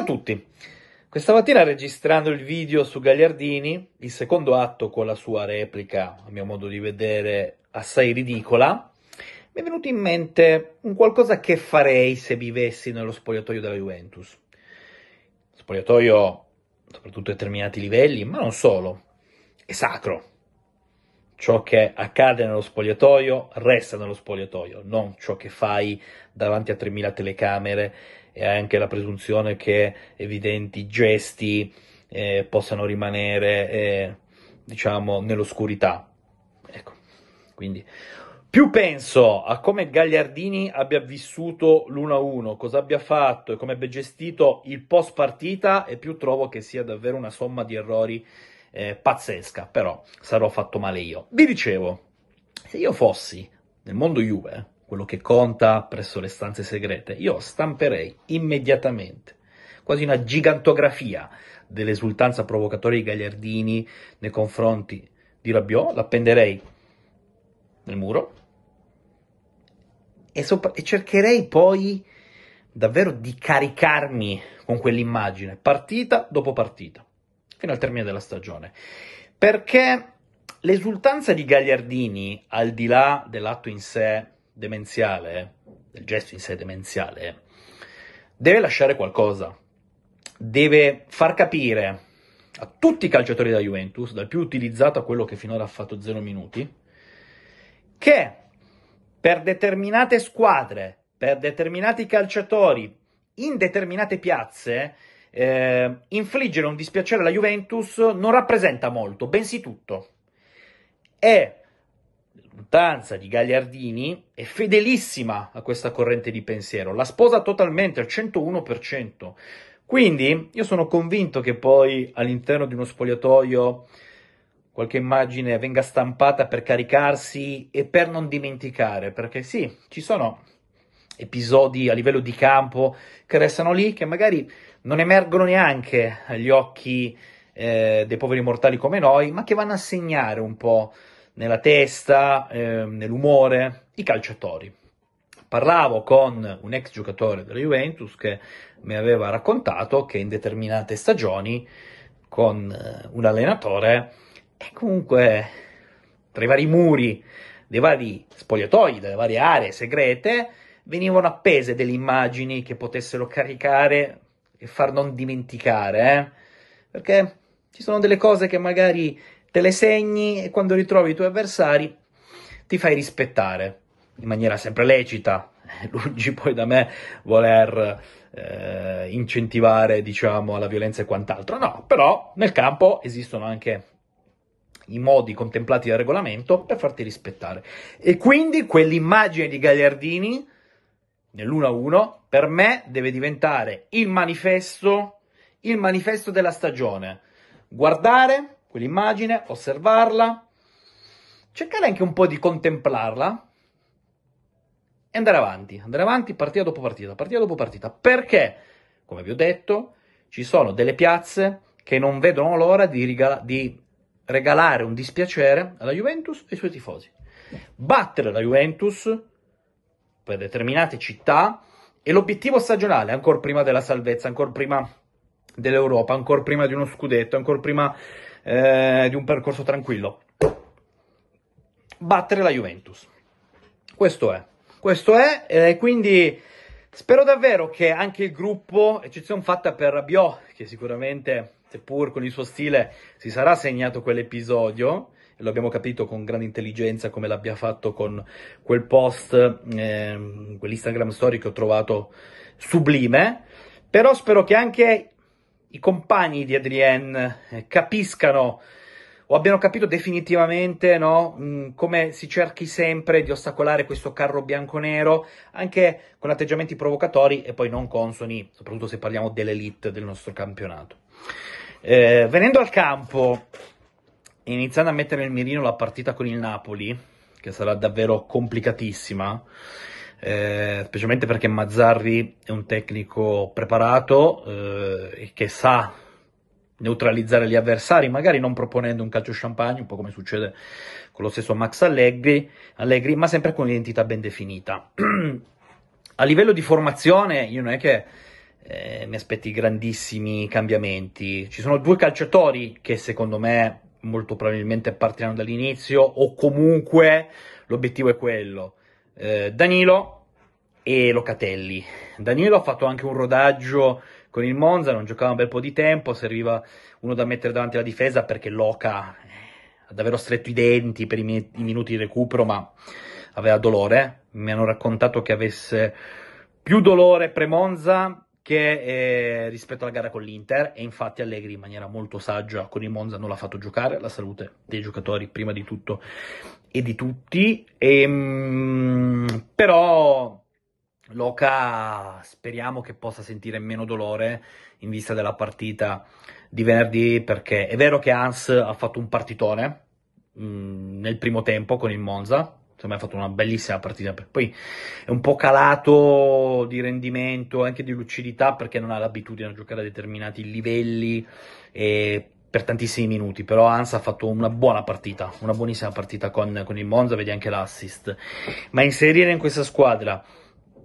Ciao a tutti! Questa mattina registrando il video su Gagliardini, il secondo atto con la sua replica, a mio modo di vedere, assai ridicola, mi è venuto in mente un qualcosa che farei se vivessi nello spogliatoio della Juventus. Spogliatoio, soprattutto a determinati livelli, ma non solo, è sacro ciò che accade nello spogliatoio resta nello spogliatoio, non ciò che fai davanti a 3.000 telecamere e anche la presunzione che evidenti gesti eh, possano rimanere, eh, diciamo, nell'oscurità. Ecco, quindi più penso a come Gagliardini abbia vissuto l'1-1, cosa abbia fatto e come abbia gestito il post partita, e più trovo che sia davvero una somma di errori eh, pazzesca, però sarò fatto male io. Vi dicevo, se io fossi nel mondo Juve, quello che conta presso le stanze segrete, io stamperei immediatamente quasi una gigantografia dell'esultanza provocatoria di Gagliardini nei confronti di Rabiot, l'appenderei nel muro e, sopra- e cercherei poi davvero di caricarmi con quell'immagine, partita dopo partita fino al termine della stagione. Perché l'esultanza di Gagliardini, al di là dell'atto in sé demenziale, del gesto in sé demenziale, deve lasciare qualcosa, deve far capire a tutti i calciatori della Juventus, dal più utilizzato a quello che finora ha fatto zero minuti, che per determinate squadre, per determinati calciatori, in determinate piazze, eh, infliggere un dispiacere alla Juventus non rappresenta molto, bensì tutto. È l'utanza di Gagliardini è fedelissima a questa corrente di pensiero, la sposa totalmente al 101%. Quindi io sono convinto che poi all'interno di uno spogliatoio qualche immagine venga stampata per caricarsi e per non dimenticare, perché sì, ci sono episodi a livello di campo che restano lì, che magari non emergono neanche agli occhi eh, dei poveri mortali come noi, ma che vanno a segnare un po' nella testa, eh, nell'umore, i calciatori. Parlavo con un ex giocatore della Juventus che mi aveva raccontato che in determinate stagioni con eh, un allenatore e comunque tra i vari muri dei vari spogliatoi, delle varie aree segrete, venivano appese delle immagini che potessero caricare e far non dimenticare, eh? perché ci sono delle cose che magari te le segni e quando ritrovi i tuoi avversari ti fai rispettare in maniera sempre lecita, lungi poi da me voler eh, incentivare diciamo alla violenza e quant'altro, no, però nel campo esistono anche i modi contemplati dal regolamento per farti rispettare. E quindi quell'immagine di Gagliardini nell'1-1, per me deve diventare il manifesto, il manifesto della stagione. Guardare quell'immagine, osservarla, cercare anche un po' di contemplarla e andare avanti, andare avanti partita dopo partita, partita dopo partita, perché, come vi ho detto, ci sono delle piazze che non vedono l'ora di, regala- di regalare un dispiacere alla Juventus e ai suoi tifosi. Battere la Juventus per determinate città e l'obiettivo stagionale, ancora prima della salvezza, ancora prima dell'Europa, ancora prima di uno scudetto, ancora prima eh, di un percorso tranquillo. Battere la Juventus. Questo è. Questo è, eh, quindi spero davvero che anche il gruppo, eccezione fatta per Rabiot, che sicuramente, seppur con il suo stile, si sarà segnato quell'episodio, lo abbiamo capito con grande intelligenza come l'abbia fatto con quel post, eh, quell'Instagram story che ho trovato sublime, però spero che anche i compagni di Adrienne eh, capiscano o abbiano capito definitivamente no, mm, come si cerchi sempre di ostacolare questo carro bianco-nero anche con atteggiamenti provocatori e poi non consoni, soprattutto se parliamo dell'elite del nostro campionato. Eh, venendo al campo, iniziando a mettere nel mirino la partita con il Napoli, che sarà davvero complicatissima, eh, specialmente perché Mazzarri è un tecnico preparato eh, e eh, che sa neutralizzare gli avversari, magari non proponendo un calcio champagne, un po' come succede con lo stesso Max Allegri, Allegri ma sempre con un'identità ben definita. A livello di formazione, io non è che eh, mi aspetti grandissimi cambiamenti. Ci sono due calciatori che secondo me molto probabilmente partiranno dall'inizio o comunque l'obiettivo è quello. Eh, Danilo e Locatelli. Danilo ha fatto anche un rodaggio con il Monza, non giocava un bel po' di tempo, serviva uno da mettere davanti alla difesa perché Loca ha davvero stretto i denti per i, miei, i minuti di recupero, ma aveva dolore. Mi hanno raccontato che avesse più dolore pre-Monza che eh, rispetto alla gara con l'Inter e infatti Allegri in maniera molto saggia con il Monza non l'ha fatto giocare, la salute dei giocatori prima di tutto e di tutti, e, ehm, però Loca speriamo che possa sentire meno dolore in vista della partita di venerdì perché è vero che Hans ha fatto un partitone mh, mm, nel primo tempo con il Monza, secondo me ha fatto una bellissima partita, poi è un po' calato di rendimento, anche di lucidità, perché non ha l'abitudine a giocare a determinati livelli e per tantissimi minuti, però Ansa ha fatto una buona partita, una buonissima partita con, con il Monza, vedi anche l'assist, ma inserire in questa squadra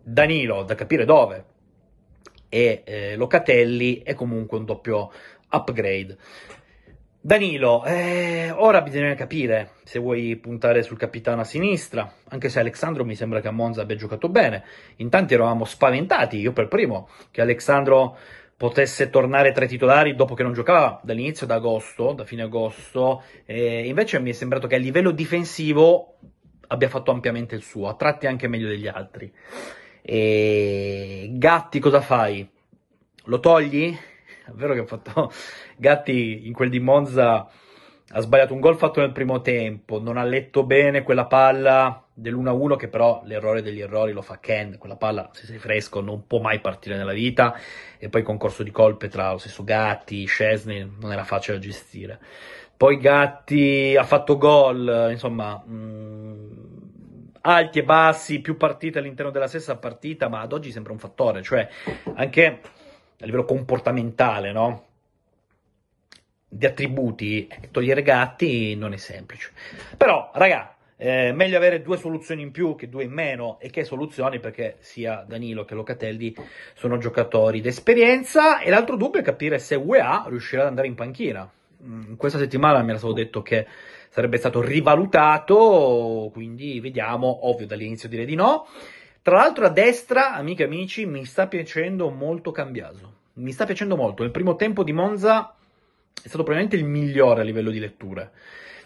Danilo, da capire dove, e eh, Locatelli è comunque un doppio upgrade. Danilo, eh, ora bisogna capire se vuoi puntare sul capitano a sinistra, anche se Alexandro mi sembra che a Monza abbia giocato bene. In tanti eravamo spaventati, io per primo, che Alexandro potesse tornare tra i titolari dopo che non giocava dall'inizio da agosto, da fine agosto, e invece mi è sembrato che a livello difensivo abbia fatto ampiamente il suo, a tratti anche meglio degli altri. E... Gatti, cosa fai? Lo togli? è vero che ha fatto Gatti in quel di Monza ha sbagliato un gol fatto nel primo tempo, non ha letto bene quella palla dell'1-1 che però l'errore degli errori lo fa Ken, quella palla se sei fresco non può mai partire nella vita e poi concorso di colpe tra lo stesso Gatti, Scesni, non era facile da gestire. Poi Gatti ha fatto gol, insomma, mh, mm, alti e bassi, più partite all'interno della stessa partita, ma ad oggi sembra un fattore, cioè anche a livello comportamentale, no? di attributi, eh, togliere gatti non è semplice. Però, raga, eh, meglio avere due soluzioni in più che due in meno, e che soluzioni perché sia Danilo che Locatelli sono giocatori d'esperienza, e l'altro dubbio è capire se UEA riuscirà ad andare in panchina. Mm, in questa settimana mi era stato detto che sarebbe stato rivalutato, quindi vediamo, ovvio dall'inizio direi di no, tra l'altro a destra, amiche e amici, mi sta piacendo molto Cambiaso. Mi sta piacendo molto. Nel primo tempo di Monza è stato probabilmente il migliore a livello di letture.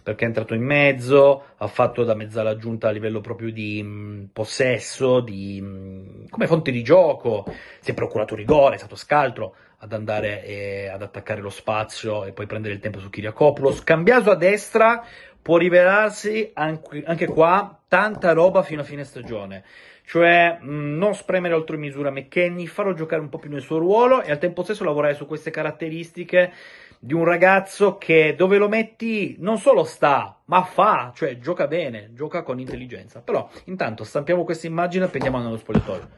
perché è entrato in mezzo, ha fatto da mezzala aggiunta a livello proprio di mh, mm, possesso, di, mh, mm, come fonte di gioco, si è procurato rigore, è stato scaltro ad andare eh, ad attaccare lo spazio e poi prendere il tempo su Kiriakopoulos. Cambiato a destra può rivelarsi anche, anche qua tanta roba fino a fine stagione cioè mh, mm, non spremere oltre misura McKenny, farlo giocare un po' più nel suo ruolo e al tempo stesso lavorare su queste caratteristiche di un ragazzo che dove lo metti non solo sta, ma fa, cioè gioca bene, gioca con intelligenza. Però intanto stampiamo questa immagine e prendiamola nello spogliatoio.